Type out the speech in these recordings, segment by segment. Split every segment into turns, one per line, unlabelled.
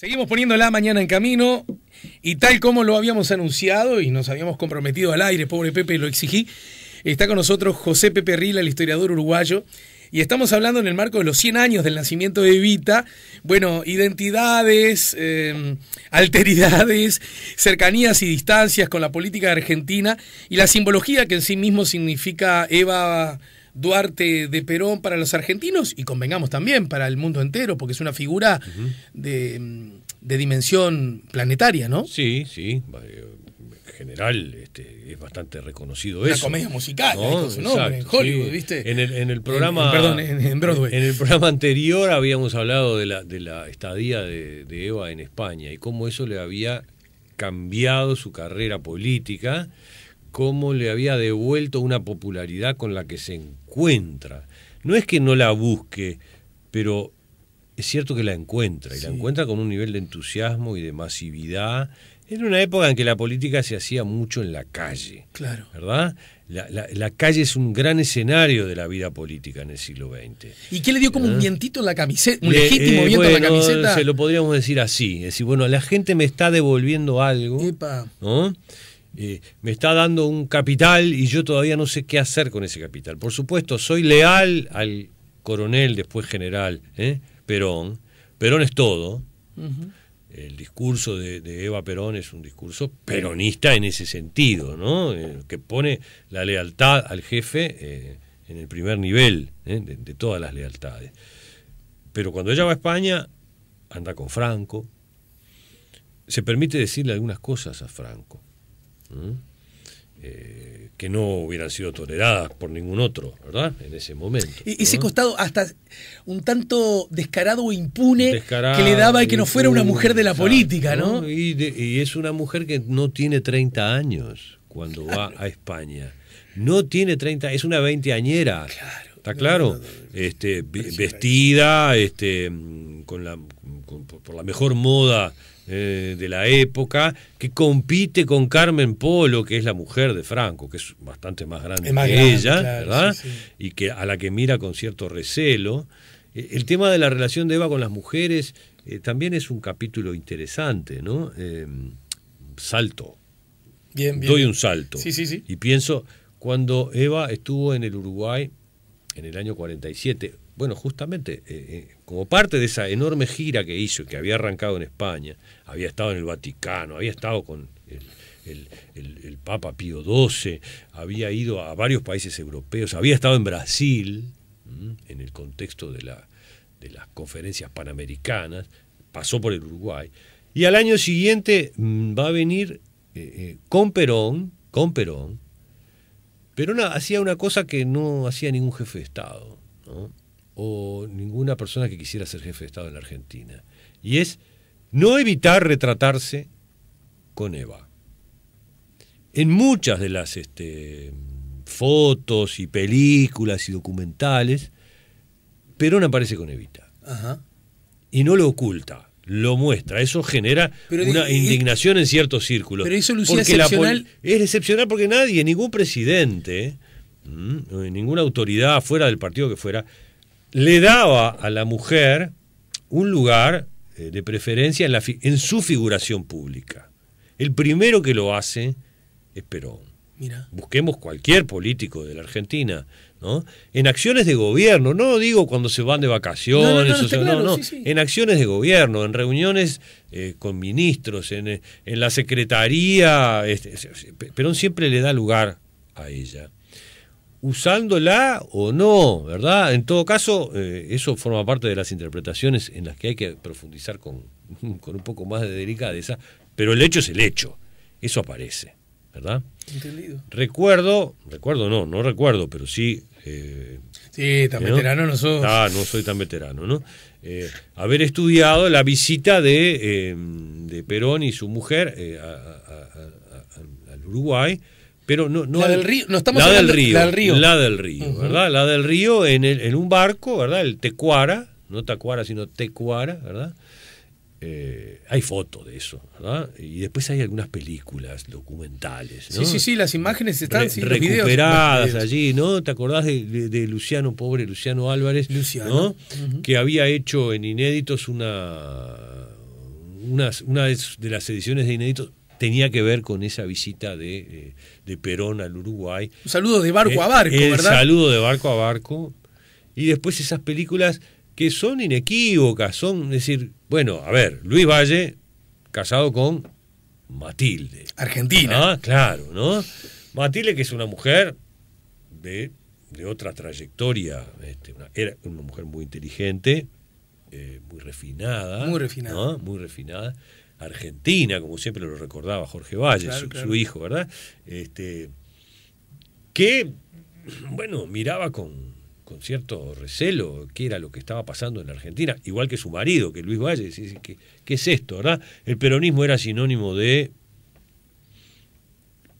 Seguimos poniendo la mañana en camino y tal como lo habíamos anunciado y nos habíamos comprometido al aire, pobre Pepe, lo exigí, está con nosotros José Pepe Rila, el historiador uruguayo, y estamos hablando en el marco de los 100 años del nacimiento de Evita, bueno, identidades, em, alteridades, cercanías y distancias con la política argentina y la simbología que en sí mismo significa Eva Duarte de Perón para los argentinos y convengamos también para el mundo entero, porque es una figura de, em, de dimensión planetaria, ¿no?
Sí, sí. Eh, en general este, es bastante reconocido eso. Una comedia musical, ¿no? en Hollywood, ¿viste? En el, programa. perdón, en, Broadway. En el programa anterior habíamos hablado de la, estadía de, de Eva en España y cómo eso le había cambiado su carrera política, cómo le había devuelto una popularidad con la que se encuentra. No es que no la busque, pero es cierto que la encuentra, y la encuentra con un nivel de entusiasmo y de masividad. En una época en que la política se hacía mucho en la calle. Claro. ¿Verdad? La, calle es un gran escenario de la vida política en el siglo XX.
¿Y qué le dio como un ¿Eh? vientito en la camiseta? ¿Un legítimo eh, viento en la camiseta? Se lo
podríamos decir así. Es decir, bueno, la gente me está devolviendo algo. Epa. ¿no? Eh, me está dando un capital y yo todavía no sé qué hacer con ese capital. Por supuesto, soy leal al coronel, después general, ¿eh? Perón. Perón es todo. El discurso de, Eva Perón es un discurso peronista en ese sentido, ¿no? Eh, que pone la lealtad al jefe eh, en el primer nivel eh, de, todas las lealtades. Pero cuando ella va a España, anda con Franco. Se permite decirle algunas cosas a Franco que no hubieran sido toleradas por ningún otro, ¿verdad? En ese momento.
Y, ese costado hasta un tanto descarado o impune que le daba y que no fuera una mujer de la política, ¿no?
Y, es una mujer que no tiene 30 años cuando va a España. No tiene 30, es una veinteañera. Claro. ¿Está claro? Este, vestida, este, mm, con la, por la mejor moda eh, de la época, que compite con Carmen Polo, que es la mujer de Franco, que es bastante más grande que ella, ¿verdad? Y que a la que mira con cierto recelo. Eh, el tema de la relación de Eva con las mujeres eh, también es un capítulo interesante, ¿no? Em, salto.
Bien, Doy un salto. Sí, sí, sí.
Y pienso, cuando Eva estuvo en el Uruguay en el año 47, bueno, justamente, eh, eh, como parte de esa enorme gira que hizo, que había arrancado en España, había estado en el Vaticano, había estado con el, Papa Pío XII, había ido a varios países europeos, había estado en Brasil, en el contexto de, las conferencias panamericanas, pasó por el Uruguay, y al año siguiente mm, va a venir eh, con Perón, con Perón, Perón hacía una cosa que no hacía ningún jefe de Estado, ¿no? o ninguna persona que quisiera ser jefe de Estado en la Argentina. Y es no evitar retratarse con Eva. En muchas de las este, fotos y películas y documentales, Perón aparece con Evita. Y no lo oculta, lo muestra. Eso genera una indignación en ciertos círculos. Pero eso, Lucía, porque es excepcional porque nadie, ningún presidente, mm, ninguna autoridad fuera del partido que fuera, le daba a la mujer un lugar eh, de preferencia en, su figuración pública. El primero que lo hace es Perón. Mira. Busquemos cualquier político de la Argentina, ¿no? En acciones de gobierno, no digo cuando se van de vacaciones, en acciones de gobierno, en reuniones eh, con ministros, en, la secretaría, este, Perón siempre le da lugar a ella usándola o no, ¿verdad? En todo caso, eh, eso forma parte de las interpretaciones en las que hay que profundizar con, un poco más de delicadeza, pero el hecho es el hecho, eso aparece, ¿verdad? Entendido. Recuerdo, recuerdo no, no recuerdo, pero sí... Eh, sí, tan ¿no? veterano no Ah, no soy tan veterano, ¿no? Eh, haber estudiado la visita de, Perón y su mujer a, al Uruguay, pero no, no la del río, no estamos la del río, la del río, la del río, ¿verdad? La del río en, el, en un barco, ¿verdad? El Tecuara, no Tacuara, sino Tecuara, ¿verdad? Eh, hay fotos de eso, ¿verdad? Y después hay algunas películas documentales. Sí, sí, sí, las imágenes están recuperadas allí, ¿no? ¿Te acordás de, de, Luciano, pobre Luciano Álvarez? Luciano. ¿no? Que había hecho en Inéditos una, una, una de las ediciones de Inéditos tenía que ver con esa visita de, eh, de Perón al Uruguay. Un saludo de barco eh, a barco, el saludo de barco a barco. Y después esas películas que son inequívocas, son, decir, bueno, a ver, Luis Valle casado con Matilde. Argentina. Ah, claro, ¿no? Matilde, que es una mujer de, de otra trayectoria, este, era una mujer muy inteligente, eh, muy refinada. Muy refinada. Muy refinada. Argentina, como siempre lo recordaba Jorge Valle, su, hijo, ¿verdad? Este, que, bueno, miraba con, cierto recelo qué era lo que estaba pasando en la Argentina, igual que su marido, que Luis Valle, ¿qué, es esto, verdad? El peronismo era sinónimo de...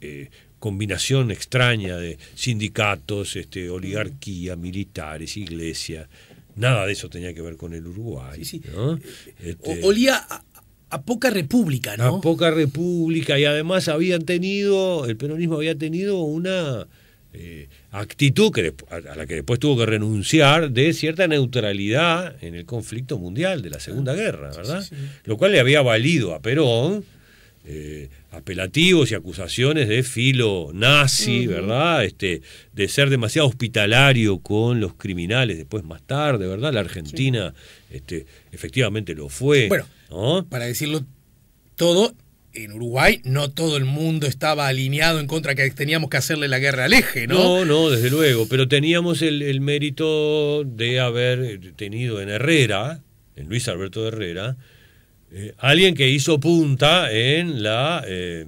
Eh, combinación extraña de sindicatos, este, oligarquía, militares, iglesia. Nada de eso tenía que ver con el Uruguay. Eh, este olía a, a poca república, ¿no? A poca república y además habían tenido, el peronismo había tenido una eh, actitud que, a la que después tuvo que renunciar de cierta neutralidad en el conflicto mundial de la Segunda ah, Guerra, ¿verdad? Lo cual le había valido a Perón eh, apelativos y acusaciones de filo nazi, ¿verdad? Este, de ser demasiado hospitalario con los criminales después más tarde, ¿verdad? La Argentina este, efectivamente lo fue. Bueno, para decirlo todo, en Uruguay no todo el mundo estaba alineado en contra
que teníamos que hacerle la guerra al eje, ¿no?
No, no, desde luego, pero teníamos el, el mérito de haber tenido en Herrera, en Luis Alberto de Herrera, eh, alguien que hizo punta en la eh,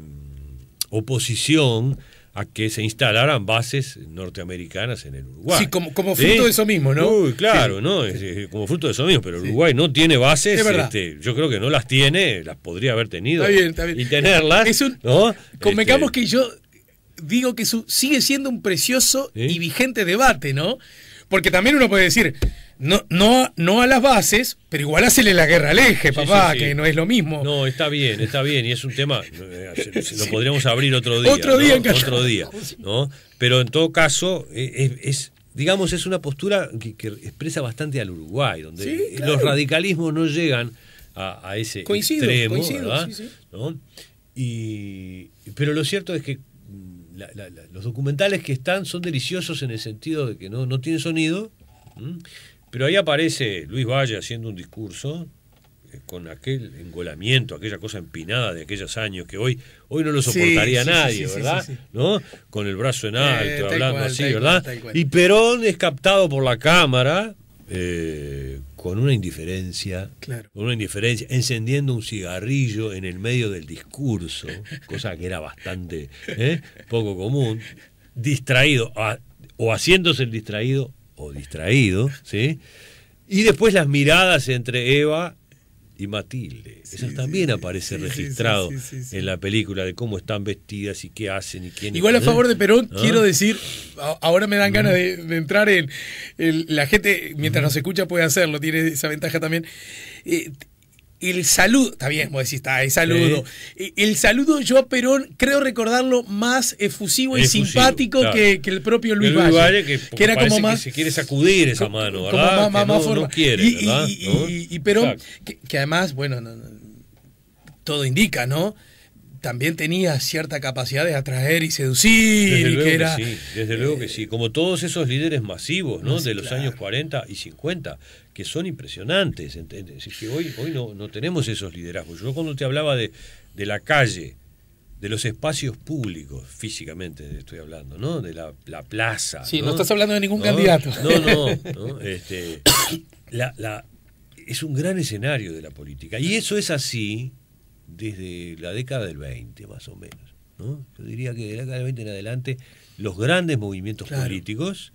oposición a que se instalaran bases norteamericanas en el Uruguay. Sí,
como, fruto de eso mismo, ¿no? claro,
¿no? como fruto de eso mismo, pero Uruguay no tiene bases, este, yo creo que no las tiene, las podría haber tenido y tenerlas.
Es este, que yo digo que sigue siendo un precioso y vigente debate, ¿no? Porque también uno puede decir, no, no, no a las bases, pero igual hacele la guerra al eje, papá, que no
es lo mismo. No, está bien, está bien, y es un tema, eh, lo podríamos abrir otro día. Otro día en Otro Pero en todo caso, eh, es, digamos, es una postura que, expresa bastante al Uruguay, donde los radicalismos no llegan a, ese extremo, ¿No? pero lo cierto es que mm, los documentales que están son deliciosos en el sentido de que no, no tienen sonido, pero ahí aparece Luis Valle haciendo un discurso eh, con aquel engolamiento, aquella cosa empinada de aquellos años que hoy hoy no lo soportaría nadie, ¿verdad? ¿No? Con el brazo en eh, alto, hablando así, ¿verdad? Y Perón es captado por la cámara eh, con una indiferencia, una indiferencia, encendiendo un cigarrillo en el medio del discurso, cosa que era bastante poco común, distraído o haciéndose el distraído o distraído, ¿sí? Y después las miradas entre Eva y Matilde. Eso también aparece registrado en la película de cómo están vestidas y qué hacen y quién. Igual a favor de Perón, quiero decir,
ahora me dan ganas de, entrar en. la gente, mientras nos escucha, puede hacerlo, tiene esa ventaja también. Eh, el saludo, está bien, vos decís, está, el saludo. El saludo yo a Perón creo recordarlo más efusivo, y simpático que, el propio Luis, que, era como más... Que se quiere sacudir esa
mano, ¿verdad? Como no, quiere, y, ¿verdad? Y, y, Perón,
que, además, bueno, todo indica, ¿no? también tenía cierta capacidad de atraer y seducir. Desde luego que, era, sí,
desde luego que sí. Como todos esos líderes masivos ¿no? de los años 40 y 50, que son impresionantes. que hoy, hoy no, no tenemos esos liderazgos. Yo cuando te hablaba de, la calle, de los espacios públicos, físicamente estoy hablando, ¿no? De la, plaza. Sí, ¿no? estás hablando de ningún candidato. No, no, no este, la, la, es un gran escenario de la política. Y eso es así desde la década del 20 más o menos. Yo diría que de la década del 20 en adelante los grandes movimientos políticos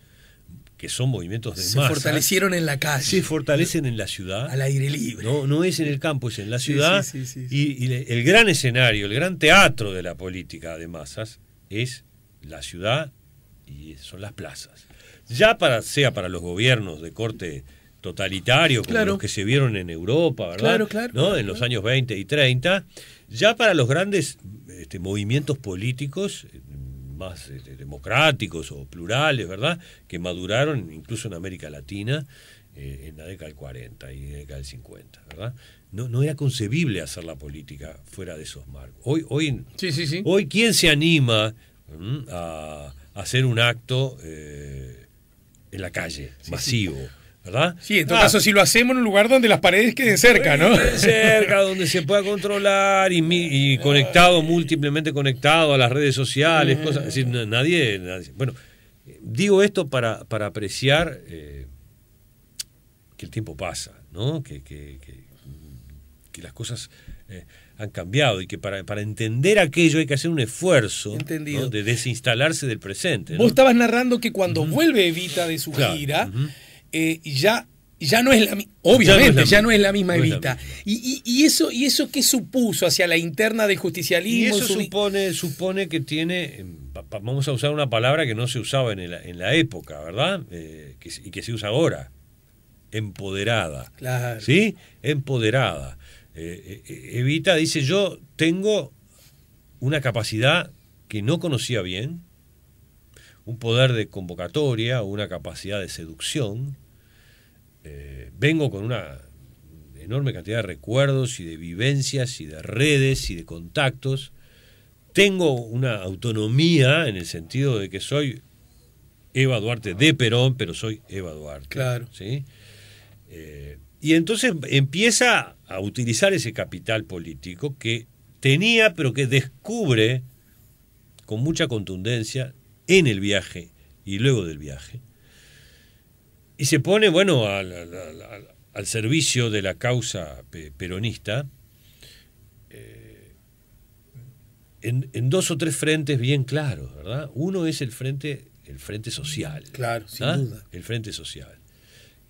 que son movimientos de se Se fortalecieron en la calle. Se fortalecen en la ciudad. Al aire libre. No, es en el campo, es en la ciudad. y, el gran escenario, el gran teatro de la política de masas es la ciudad y son las plazas. Ya para, sea para los gobiernos de corte totalitario como los que se vieron en Europa, ¿verdad? Claro, claro, ¿No? En los años 20 y 30, ya para los grandes este, movimientos políticos más este, democráticos o plurales, ¿verdad? Que maduraron incluso en América Latina eh, en la década del 40 y la década del 50, ¿verdad? No, no era concebible hacer la política fuera de esos marcos. Hoy, hoy, hoy ¿quién se anima mm, a hacer un acto eh, en la calle, masivo? ¿verdad? Sí, en todo ah. caso, si lo
hacemos en un lugar donde las paredes queden cerca, ¿no? cerca, donde
se pueda controlar y, conectado, múltiplemente conectado a las redes sociales, cosas. Es decir, nadie. bueno, digo esto para, apreciar eh, que el tiempo pasa, ¿no? Que, que, que, las cosas. Eh, han cambiado y que para, entender aquello hay que hacer un esfuerzo de desinstalarse del presente. ¿no? Vos
estabas narrando que cuando vuelve Evita de su gira, eh, ya, ya no es la obviamente ya no es la, misma Evita. Y, eso y eso qué supuso hacia la interna del justicialismo. Y eso
supone supone que tiene eh, vamos a usar una palabra que no se usaba en, la época, ¿verdad? Eh, y que se usa ahora. Empoderada. ¿Sí? Empoderada. Evita dice, yo tengo una capacidad que no conocía bien, un poder de convocatoria, una capacidad de seducción, eh, vengo con una enorme cantidad de recuerdos y de vivencias y de redes y de contactos. Tengo una autonomía en el sentido de que soy Eva Duarte de Perón, pero soy Eva Duarte. Claro. ¿sí? Eh, y entonces empieza a utilizar ese capital político que tenía, pero que descubre con mucha contundencia en el viaje y luego del viaje, y se pone, bueno, al, servicio de la causa peronista eh, en, dos o tres frentes bien claros, ¿verdad? Uno es el frente, el frente social. Claro, sin ¿ah? duda. El frente social,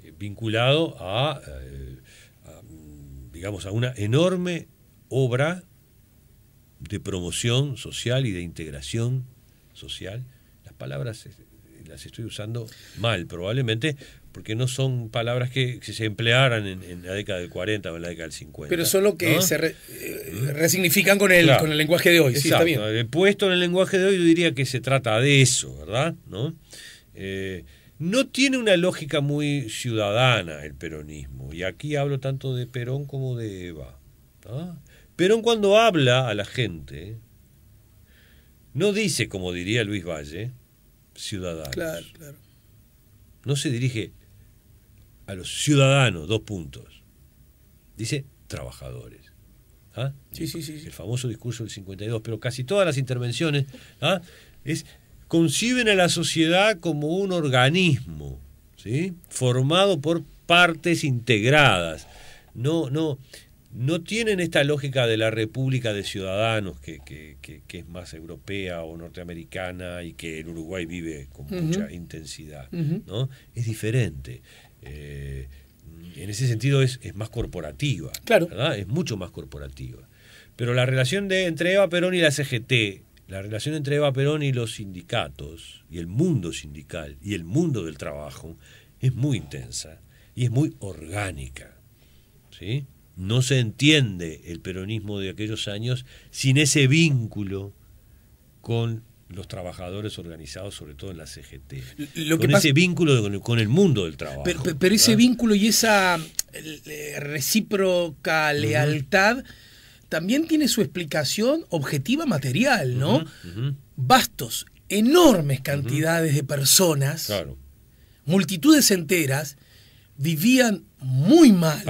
eh, vinculado a, eh, a, mm, digamos, a una enorme obra de promoción social y de integración social. Las palabras las estoy usando mal, probablemente, porque no son palabras que, se emplearan en, la década del 40 o en la década del 50. Pero solo que se eh, ¿Mm? resignifican con el, con el lenguaje de hoy. Eh, puesto en el lenguaje de hoy, yo diría que se trata de eso, ¿verdad? ¿No? Eh, no tiene una lógica muy ciudadana el peronismo, y aquí hablo tanto de Perón como de Eva. Perón cuando habla a la gente, no dice, como diría Luis Valle, ciudadanos. No se dirige a los ciudadanos, dos puntos. Dice trabajadores. ¿ah? Sí, sí, sí, El famoso discurso del 52, pero casi todas las intervenciones ¿ah? es, conciben a la sociedad como un organismo, ¿sí? formado por partes integradas. No, no, no tienen esta lógica de la República de Ciudadanos, que, que, es más europea o norteamericana y que en Uruguay vive con mucha intensidad. ¿no? Es diferente. Eh, en ese sentido es, es más corporativa. Claro. Es mucho más corporativa. Pero la relación de, entre Eva Perón y la CGT, la relación entre Eva Perón y los sindicatos, y el mundo sindical, y el mundo del trabajo, es muy intensa y es muy orgánica. ¿Sí? no se entiende el peronismo de aquellos años sin ese vínculo con los trabajadores organizados, sobre todo en la CGT. con ese vínculo con el mundo del trabajo. Pero,
ese vínculo y esa eh, recíproca lealtad también tiene su explicación objetiva material, ¿no? Bastos, Vastos, enormes cantidades de personas, multitudes enteras, vivían muy mal.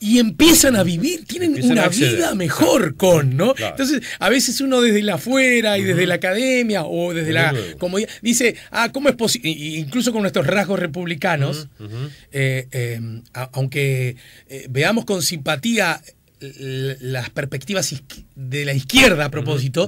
y empiezan a vivir, tienen una vida mejor con, ¿no? Entonces, a veces uno desde la afuera y desde la academia o desde la como dice, ah, ¿cómo es posible? Incluso con nuestros rasgos republicanos, eh, eh, aunque eh, veamos con simpatía las perspectivas de la izquierda a propósito,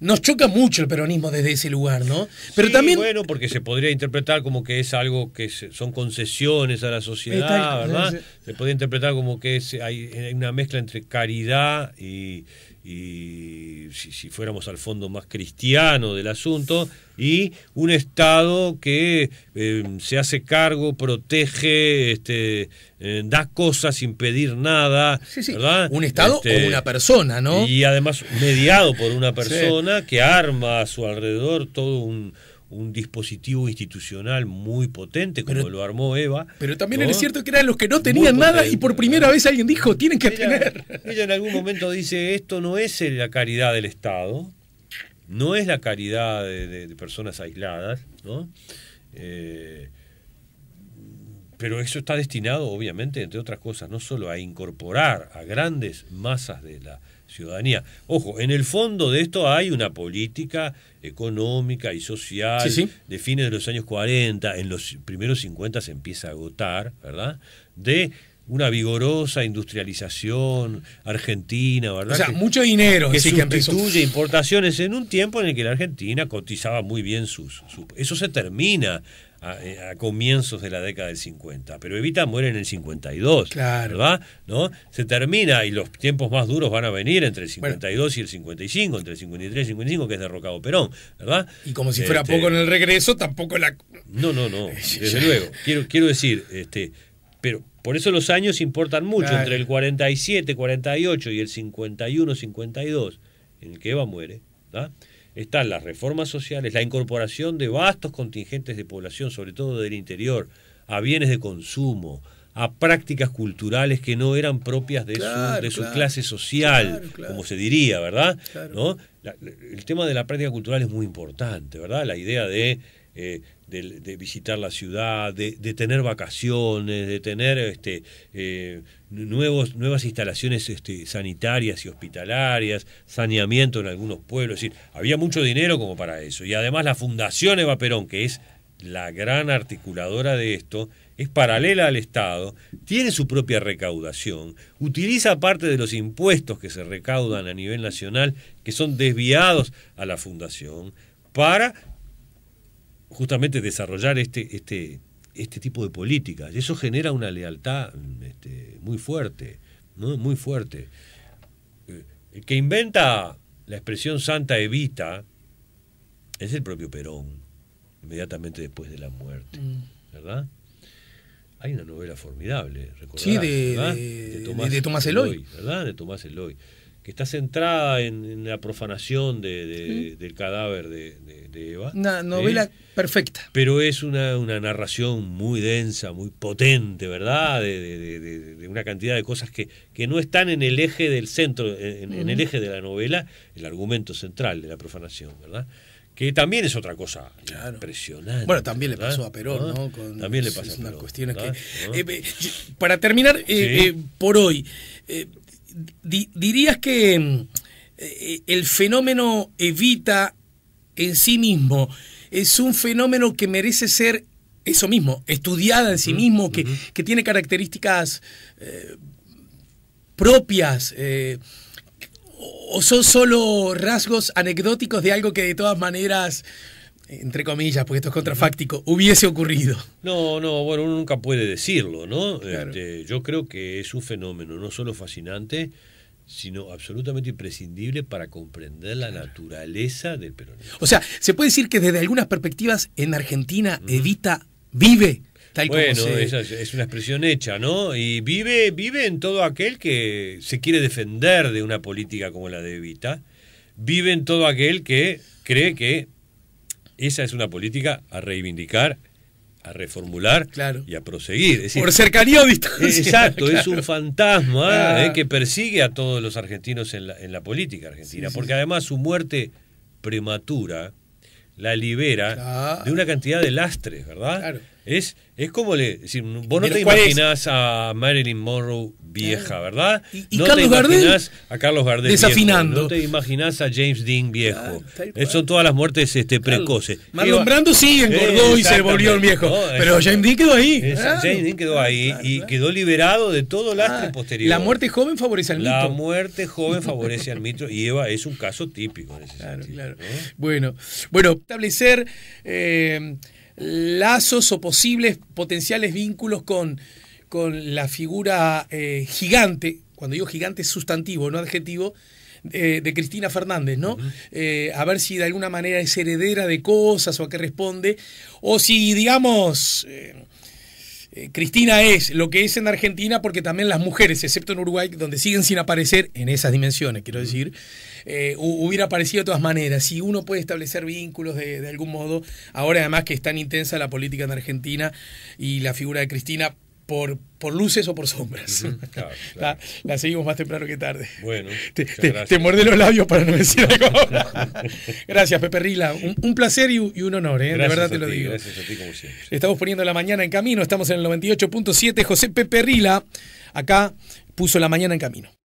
nos choca mucho el peronismo desde ese lugar, ¿no?
Pero también... Bueno, porque se podría interpretar como que es algo que son concesiones a la sociedad, ¿verdad? Se podría interpretar como que es, hay, una mezcla entre caridad y, si, si fuéramos al fondo más cristiano del asunto, y un Estado que eh, se hace cargo, protege, este, eh, da cosas sin pedir nada. Un Estado como este, una persona, ¿no? Y además mediado por una persona que arma a su alrededor todo un, dispositivo institucional muy potente como lo armó Eva. Pero también es cierto que eran los que no tenían nada y por primera vez
alguien dijo, tienen que tener.
Ella en algún momento dice, esto no es eh, la caridad del Estado, no es la caridad de, personas aisladas, ¿no? Eh, pero eso está destinado, obviamente, entre otras cosas, no solo a incorporar a grandes masas de la ciudadanía. Ojo, en el fondo de esto hay una política económica y social de fines de los años 40, en los primeros 50 se empieza a agotar, ¿verdad? De una vigorosa industrialización argentina, ¿verdad? O sea, mucho dinero. Que sustituye importaciones en un tiempo en el que la Argentina cotizaba muy bien sus... eso se termina eh, a, comienzos de la década del 50, pero Evita muere en el 52, ¿verdad? ¿No? Se termina y los tiempos más duros van a venir entre el 52 y el 55, entre el 53 y el 55, que es derrocado Perón, ¿verdad? Y como si fuera este, poco en el regreso, tampoco la... No, no, no, desde luego. Quiero, decir, este, pero por eso los años importan mucho, entre el 47, 48 y el 51, 52, en el que Eva muere, ¿ah? están las reformas sociales, la incorporación de vastos contingentes de población, sobre todo del interior, a bienes de consumo, a prácticas culturales que no eran propias de, su, clase social, como se diría, ¿verdad? ¿No? el tema de la práctica cultural es muy importante, ¿verdad? La idea de eh, de, visitar la ciudad, de, tener vacaciones, de tener este, eh, nuevos, nuevas instalaciones este, sanitarias y hospitalarias, saneamiento en algunos pueblos. Es decir, había mucho dinero como para eso. Y además la Fundación Eva Perón, que es la gran articuladora de esto, es paralela al Estado, tiene su propia recaudación, utiliza parte de los impuestos que se recaudan a nivel nacional, que son desviados a la Fundación, para justamente desarrollar este, este, este tipo de políticas. Y eso genera una lealtad este, muy fuerte, ¿no? muy fuerte. Eh, el que inventa la expresión Santa Evita es el propio Perón, inmediatamente después de la muerte, mm. ¿verdad? Hay una novela formidable, recordad sí, de, de, Tomás, Eloy. De Tomás Eloy que está centrada en, la profanación del cadáver de, Eva. Una ¿eh? novela perfecta. Pero es una, narración muy densa, muy potente, ¿verdad? De, una cantidad de cosas que, no están en el eje del centro, en, el eje de la novela, el argumento central de la profanación, ¿verdad? Que también es otra cosa impresionante. Bueno, también le pasó a Perón, ¿no? también le pasó a Perón. que, eh, eh, para terminar, por hoy
dirías que mm, eh, el fenómeno Evita en sí mismo es un fenómeno que merece ser eso mismo, estudiada en sí mismo, que, tiene características eh, propias. Eh, ¿O son solo rasgos anecdóticos de algo que de todas maneras entre comillas, porque esto es contrafáctico, hubiese ocurrido.
No, no, bueno, uno nunca puede decirlo, ¿no? Este, yo creo que es un fenómeno no solo fascinante, sino absolutamente imprescindible para comprender la naturaleza del peronismo.
O sea, se puede decir que desde algunas perspectivas en Argentina Evita vive tal bueno, como se... esa
es una expresión hecha, ¿no? Y vive vive en todo aquel que se quiere defender de una política como la de Evita, vive en todo aquel que cree que esa es una política a reivindicar, a reformular y a proseguir. Por cercanía Exacto, es un fantasma ¿eh? Ah. Eh, que persigue a todos los argentinos en la, política argentina, porque además su muerte prematura la libera de una cantidad de lastres, ¿verdad? Es, es como le. vos no te imaginás a Marilyn Monroe vieja, eh, ¿verdad? Y, no te imaginás a Carlos Gardel desafinando. no te imaginás a James Dean viejo. Ah, Son todas las muertes este, precoces. Marlon Brando sí engordó y se volvió el viejo. Pero James Dean quedó ahí. James Dean quedó ahí y quedó liberado de todo lastre ah, posterior. La muerte joven favorece al mito. La muerte joven favorece al mito y Eva es un caso típico en ese sentido,
Bueno, bueno, establecer. Eh, lazos o posibles potenciales vínculos con, con la figura eh, gigante, cuando digo gigante es sustantivo, no adjetivo, eh, de Cristina Fernández, ¿no? Eh, a ver si de alguna manera es heredera de cosas o a qué responde, o si, digamos, eh, Cristina es lo que es en Argentina porque también las mujeres, excepto en Uruguay, donde siguen sin aparecer en esas dimensiones, quiero decir, eh, hubiera aparecido de todas maneras. Si uno puede establecer vínculos de, de algún modo, ahora además que es tan intensa la política en Argentina y la figura de Cristina por, luces o por sombras. La, seguimos más temprano que tarde. Bueno. Te, te, los labios para no decir algo. gracias, Pepe Rila. Un, placer y, un honor, ¿eh? de verdad te lo digo. Gracias a ti, como siempre. Estamos poniendo la mañana en camino. Estamos en el
98.7. José Pepe Rila acá puso la mañana en camino.